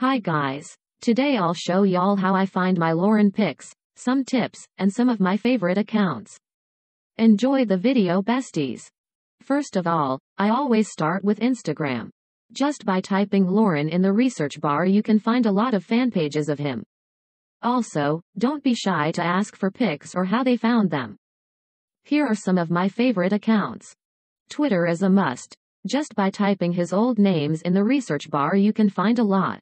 Hi guys. Today I'll show y'all how I find my Lauren picks, some tips, and some of my favorite accounts. Enjoy the video besties. First of all, I always start with Instagram. Just by typing Lauren in the research bar you can find a lot of fan pages of him. Also, don't be shy to ask for pics or how they found them. Here are some of my favorite accounts. Twitter is a must. Just by typing his old names in the research bar you can find a lot.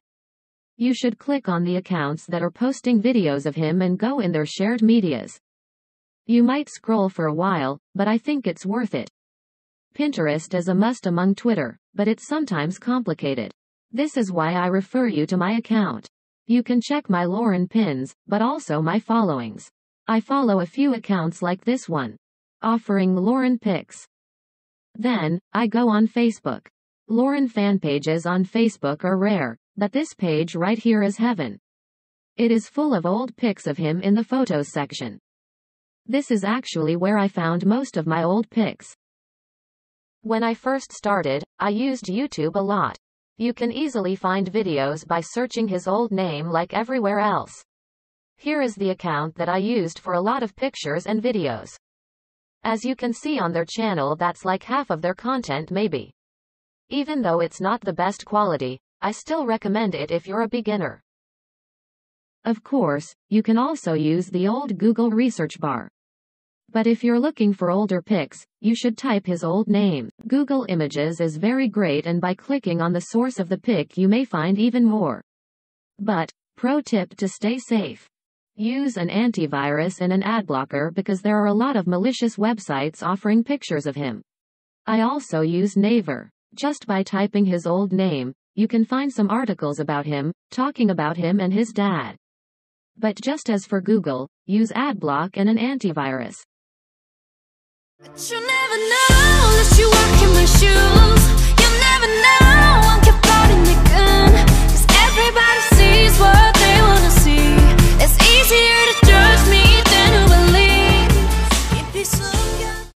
You should click on the accounts that are posting videos of him and go in their shared medias. You might scroll for a while, but I think it's worth it. Pinterest is a must among Twitter, but it's sometimes complicated. This is why I refer you to my account. You can check my Lauren pins, but also my followings. I follow a few accounts like this one. Offering Lauren pics. Then, I go on Facebook. Lauren fan pages on Facebook are rare, that this page right here is heaven. It is full of old pics of him in the photos section. This is actually where I found most of my old pics. When I first started, I used YouTube a lot. You can easily find videos by searching his old name like everywhere else. Here is the account that I used for a lot of pictures and videos. As you can see on their channel that's like half of their content maybe. Even though it's not the best quality, I still recommend it if you're a beginner. Of course, you can also use the old Google Research bar. But if you're looking for older pics, you should type his old name. Google Images is very great and by clicking on the source of the pic you may find even more. But, pro tip to stay safe. Use an antivirus and an ad blocker because there are a lot of malicious websites offering pictures of him. I also use Naver. Just by typing his old name, you can find some articles about him, talking about him and his dad. But just as for Google, use AdBlock and an antivirus.